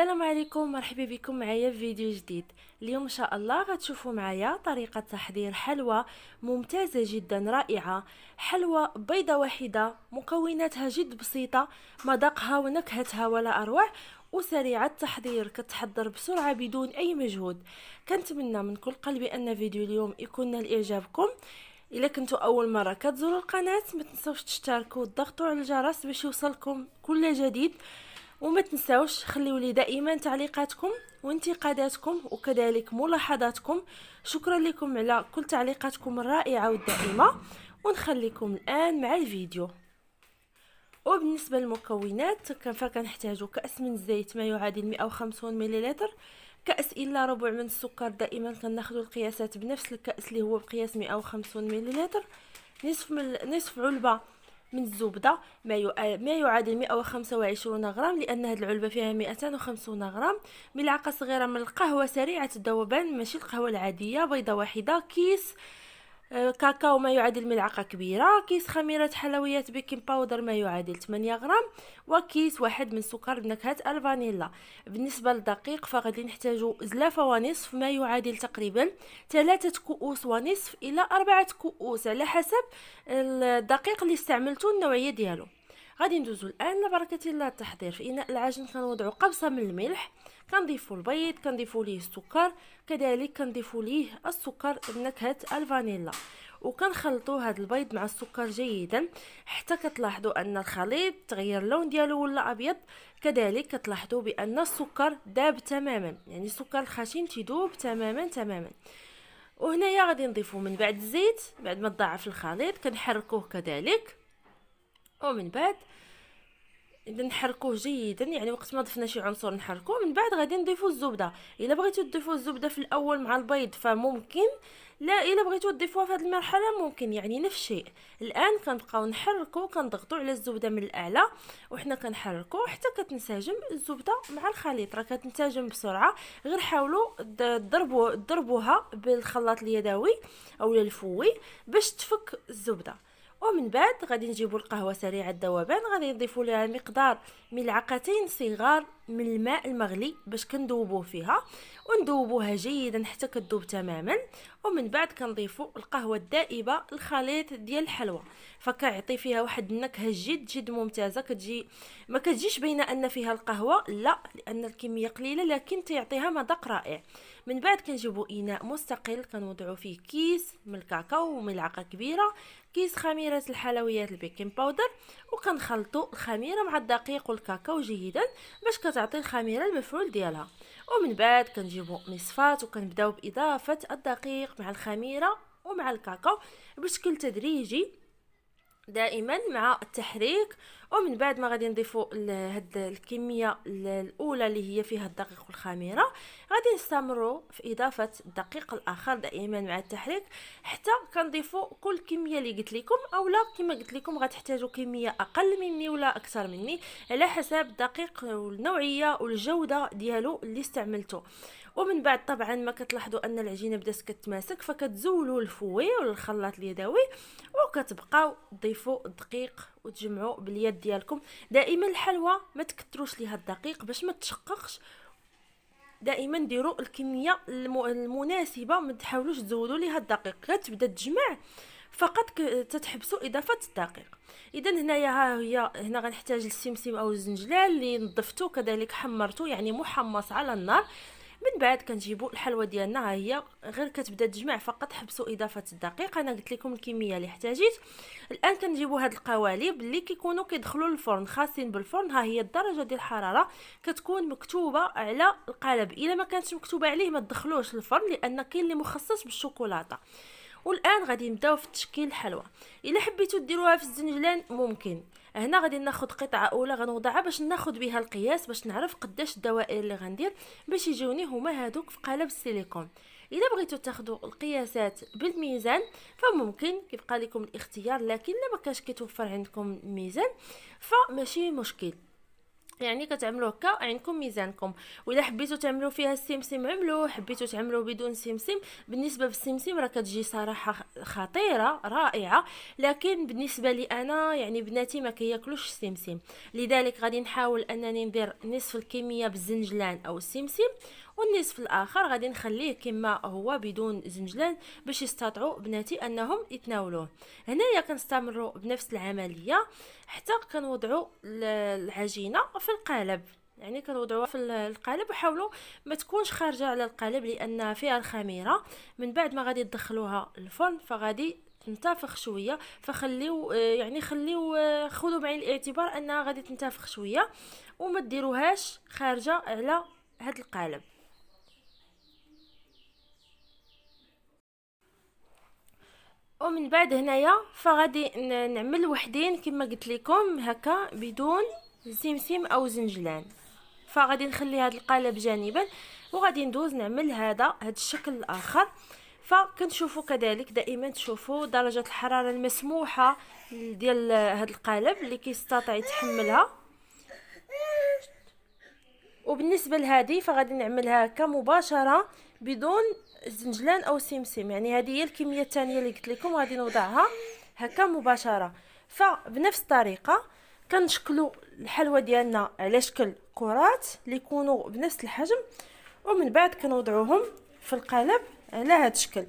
السلام عليكم مرحبا بكم معايا في فيديو جديد اليوم ان شاء الله غتشوفوا معايا طريقه تحضير حلوى ممتازه جدا رائعه حلوى بيضه واحده مكوناتها جد بسيطه مذاقها ونكهتها ولا اروع وسريعة التحضير كتحضر بسرعة بدون أي مجهود كنتمنى من كل قلبي أن فيديو اليوم يكون نال إعجابكم الا كنتو اول مره كتزوروا القناه ما تنساوش تشتركوا وتضغطوا على الجرس باش يوصلكم كل جديد وما تنساوش خليوا لي دائما تعليقاتكم وانتقاداتكم وكذلك ملاحظاتكم شكرا لكم على كل تعليقاتكم الرائعه والدائمه ونخليكم الان مع الفيديو وبالنسبه للمكونات فكنحتاجو كاس من الزيت ما يعادل 150 مليلتر كاس الا ربع من السكر دائما كناخذوا القياسات بنفس الكاس اللي هو بقياس 150 مليلتر نصف من نصف علبه من الزبدة ما يعادل 125 غرام لأن هذه العلبة فيها 250 غرام ملعقة صغيرة من القهوة سريعة الذوبان ماشي القهوة العادية بيضة واحدة كيس كاكاو ما يعادل ملعقة كبيرة كيس خميرة حلويات بيكنج باودر ما يعادل 8 غرام وكيس واحد من سكر بنكهة الفانيلا بالنسبة للدقيق فغادي نحتاجو زلافة ونصف ما يعادل تقريبا ثلاثة كؤوس ونصف إلى أربعة كؤوس على حسب الدقيق اللي استعملتو النوعية ديالو غادي ندوزو الآن لبركة الله التحضير في إناء العجن كنوضعو قبصة من الملح كنضيفوا البيض كنضيفوا ليه السكر كذلك كنضيفوا ليه السكر بنكهه الفانيلا وكنخلطوا هذا البيض مع السكر جيدا حتى كتلاحظوا ان الخليط تغير اللون ديالو ولا ابيض كذلك كتلاحظوا بان السكر داب تماما يعني السكر الخشن تيدوب تماما تماما وهنايا غادي نضيفو من بعد الزيت بعد ما تضاعف الخليط كنحركوه كذلك ومن بعد اذا نحركوه جيدا يعني وقت ما ضفنا شي عنصر نحركوه من بعد غادي نضيفو الزبده الا بغيتو تضيفوا الزبده في الاول مع البيض فممكن لا الا بغيتو تضيفوها في هذه المرحله ممكن يعني نفس الشيء الان كنبقاو نحركو كنضغطو على الزبده من الاعلى وحنا كنحركو حتى كتنسجم الزبده مع الخليط راه كتنسجم بسرعه غير حاولوا تضربوا ضربوها بالخلاط اليدوي اولا الفوي باش تفك الزبده ومن بعد غادي نجيبو القهوه سريعه الذوبان غادي نضيفو لها مقدار ملعقتين صغار من الماء المغلي باش كندوبوه فيها وندوبوها جيدا حتى كدوب تماما ومن بعد كنضيفو القهوه الدائبه الخليط ديال الحلوى فكيعطي فيها واحد النكهه جد جد ممتازه كتجي ما كتجيش باينه ان فيها القهوه لا لان الكميه قليله لكن تيعطيها مذاق رائع من بعد كنجيبو اناء مستقل كنوضعو فيه كيس من الكاكاو وملعقه كبيره كيس خميره الحلويات البيكنج باودر وكنخلطو الخميره مع الدقيق والكاكاو جيدا باش كتعطي الخميره المفعول ديالها ومن بعد كنجيبو مصفات وكنبداو باضافه الدقيق مع الخميره ومع الكاكاو بشكل تدريجي دائما مع التحريك ومن بعد ما غادي نضيفوا هاد الكميه الاولى اللي هي فيها الدقيق والخميره غادي نستمروا في اضافه الدقيق الاخر دائما مع التحريك حتى كنضيفوا كل كميه اللي قلت لكم اولا كما قلت لكم غتحتاجوا كميه اقل مني ولا اكثر مني على حسب الدقيق والنوعيه والجوده ديالو اللي استعملتو ومن بعد طبعا ما كتلاحظوا ان العجينه بدات كتماسك فكتزولوا الفوي والخلاط الخلاط اليدوي وكتبقاو تضيفوا الدقيق وتجمعوا باليد ديالكم دائما الحلوى ما تكتروش ليها الدقيق باش ما تشققش دائما ديروا الكميه المناسبه ما تحاولوش تزودوا ليها الدقيق كتبدا تجمع فقط تتحبسوا اضافه الدقيق اذا هنايا ها هي هنا غنحتاج السمسم او الزنجلال اللي نظفته كذلك حمرتو يعني محمص على النار من بعد كنجيبوا الحلوه ديالنا ها هي غير كتبدا تجمع فقط حبسوا اضافه الدقيق انا قلت لكم الكميه اللي احتاجيت الان كنجيبوا هاد القوالب اللي كيكونوا كيدخلوا للفرن خاصين بالفرن ها هي الدرجه ديال الحراره كتكون مكتوبه على القالب الا ما كانتش مكتوبه عليه ما تدخلوش للفرن لان كاين اللي مخصص بالشوكولاته والان غادي نبداو في تشكيل الحلوى الا حبيتو ديروها في الزنجلان ممكن هنا غادي ناخذ قطعه اولى غنوضعها باش ناخذ بها القياس باش نعرف قداش الدوائر اللي غندير باش يجوني هما هادوك في قالب السيليكون الا بغيتو تاخذوا القياسات بالميزان فممكن كيبقى لكم الاختيار لكن الا ما كيتوفر عندكم الميزان فماشي مشكل يعني كتعملو هكا عينكم ميزانكم والا حبيتو تعملوا فيها السمسم عملوه حبيتو تعملو بدون سمسم بالنسبه بالسمسم راه كتجي صراحه خطيره رائعه لكن بالنسبه لي انا يعني بناتي ما كياكلوش السمسم لذلك غادي نحاول انني ندير نصف الكميه بالزنجلان او السمسم والنصف الاخر غادي نخليه كما هو بدون زنجلان باش يستطيعوا بناتي انهم يتناولوه هنايا كنستمروا بنفس العمليه حتى كنوضعوا العجينه في القالب يعني كنوضعوها في القالب وحاولوا ما تكونش خارجه على القالب لان فيها الخميره من بعد ما غادي تدخلوها الفرن فغادي تنتفخ شويه فخليو آه، يعني خليو آه، خذوا بعين الاعتبار انها غادي تنتفخ شويه وما ديروهاش خارجه على هذا القالب ومن بعد هنايا فغادي نعمل وحدين كما قلت لكم هكا بدون سمسم او زنجلان فغادي نخلي هذا القالب جانبا وغادي ندوز نعمل هذا هذا الشكل الاخر فكنشوفوا كذلك دائما تشوفوا درجه الحراره المسموحه ديال هذا القالب اللي كيستطع يتحملها وبالنسبه لهذه فغادي نعملها هكا مباشره بدون زنجلان او سمسم يعني هذه هي الكميه الثانيه اللي قلت لكم غادي نوضعها هكا مباشره فبنفس الطريقه كنشكلوا الحلوى ديالنا على شكل كرات اللي يكونوا بنفس الحجم ومن بعد كنوضعوهم في القالب على هذا الشكل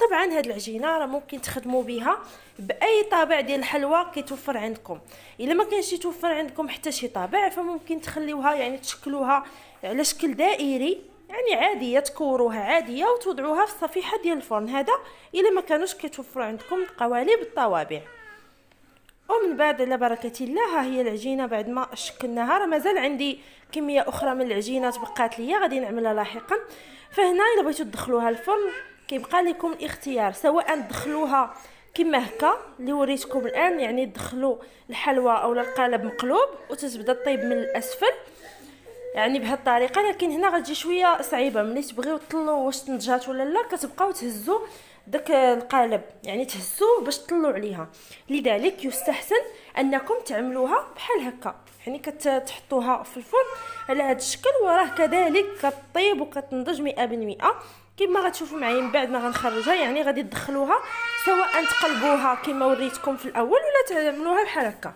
طبعا هاد العجينه راه ممكن تخدموا بها باي طابع ديال الحلوى كيتوفر عندكم الا ما كانش يتوفر عندكم حتى شي طابع فممكن تخليوها يعني تشكلوها على شكل دائري يعني عاديه تكوروها عاديه وتوضعوها في الصفيحه ديال الفرن هذا الا ما كانوش كيتوفروا عندكم قوالب الطوابع ومن بعد على بركه الله ها هي العجينه بعد ما شكلناها راه مازال عندي كميه اخرى من العجينه تبقات ليا غادي نعملها لاحقا فهنا الا بغيتو تدخلوها الفرن كيبقى لكم الاختيار سواء تدخلوها كما هكا اللي وريتكم الان يعني تدخلوا الحلوى او القالب مقلوب وتتبدا طيب من الاسفل يعني بهذه الطريقه لكن هنا غتجي شويه صعيبه ملي تبغيو تطلوا واش تنجات ولا لا كتبقاو تهزوا داك القالب يعني تهزوه باش تطلوا عليها لذلك يستحسن انكم تعملوها بحال هكا يعني كتحطوها في الفرن على هذا الشكل وراه كذلك كطيب وكتنضج 100% كما غتشوفوا معايا من بعد ما غنخرجها يعني غادي تدخلوها سواء تقلبوها كما وريتكم في الاول ولا تعملوها بحال هكا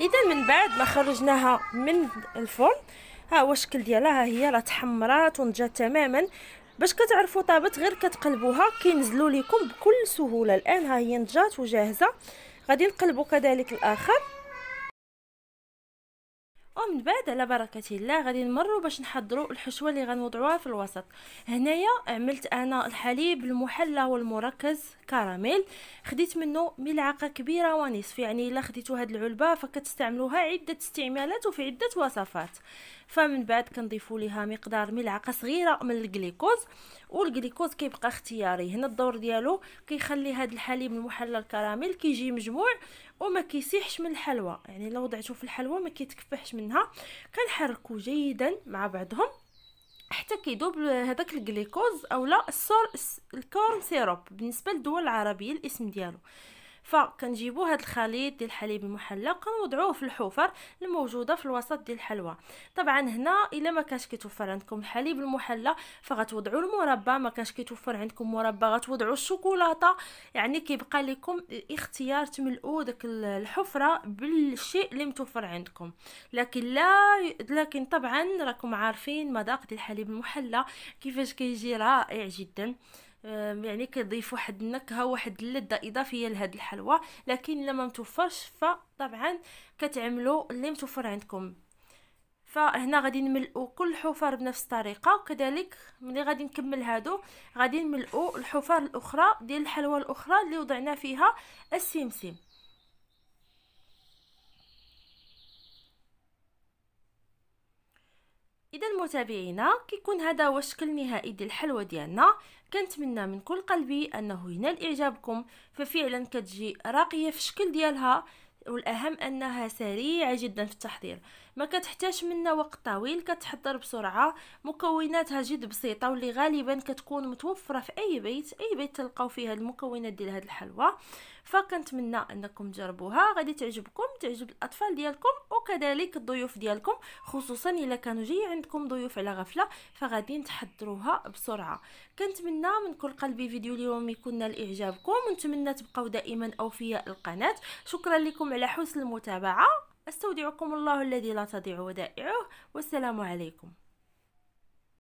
اذا من بعد ما خرجناها من الفرن ها هو الشكل ديالها ها هي راه تحمرات ونجات تماما باش كتعرفوا طابت غير كتقلبوها كينزلوا لكم بكل سهوله الان ها هي نجات وجاهزه غادي نقلبوا كذلك الاخر ومن بعد على بركه الله غادي نمروا باش نحضروا الحشوه اللي غنوضعوها في الوسط هنايا عملت انا الحليب المحلى والمركز كراميل خديت منه ملعقه كبيره ونصف يعني الا خديتوا هذه العلبه فكتستعملوها عده استعمالات وفي عده وصفات فمن بعد كنضيفوا ليها مقدار ملعقه صغيره من الجليكوز والجليكوز كيبقى اختياري هنا الدور ديالو كيخلي هذا الحليب المحلى الكراميل كيجي مجموع وما كيسيحش من الحلوى يعني لو وضعته في الحلوى ما كيتكفحش منها كنحركو جيدا مع بعضهم حتى كيدوب هذاك الجليكوز اولا السور الكورن سيروب بالنسبه للدول العربيه الاسم ديالو فكنجيبو هاد الخليط ديال الحليب المحلى كنوضعوه في الحفر الموجوده في الوسط ديال الحلوى طبعا هنا الا ما كانش كيتوفر عندكم الحليب المحلى فغتوضعوا المربى ما كانش كيتوفر عندكم مربى غتوضعوا الشوكولاته يعني كيبقى لكم الاختيار تملؤوا داك الحفره بالشيء اللي متوفر عندكم لكن لا لكن طبعا راكم عارفين مذاق ديال الحليب المحلى كيفاش كيجي رائع جدا يعني كضيف واحد النكهه واحد اللذه اضافيه لهاد الحلوى لكن الا ما متوفرش فطبعا كتعملوا اللي متوفر عندكم فهنا غادي نملؤوا كل الحفر بنفس الطريقه وكذلك ملي غادي نكمل هادو غادي نملؤوا الحفر الاخرى ديال الحلوى الاخرى اللي وضعنا فيها السمسم اذا متابعينا كيكون هذا هو الشكل النهائي ديال الحلوى ديالنا كنتمنى من كل قلبي انه ينال اعجابكم ففعلا كتجي راقيه في الشكل ديالها والاهم انها سريعه جدا في التحضير ما كتحتاج منا وقت طويل كتحضر بسرعه مكوناتها جد بسيطه واللي غالبا كتكون متوفره في اي بيت اي بيت تلقاو فيها المكونات ديال هذه الحلوى فكنتمنى انكم تجربوها غادي تعجبكم تعجب الاطفال ديالكم وكذلك الضيوف ديالكم خصوصا الا كانوا جاي عندكم ضيوف على غفله فغادي تحضروها بسرعه كنتمنى من كل قلبي فيديو اليوم يكون نال اعجابكم ونتمنى تبقاو دائما اوفياء القناه شكرا لكم على حسن المتابعه استودعكم الله الذي لا تضيع ودائعه والسلام عليكم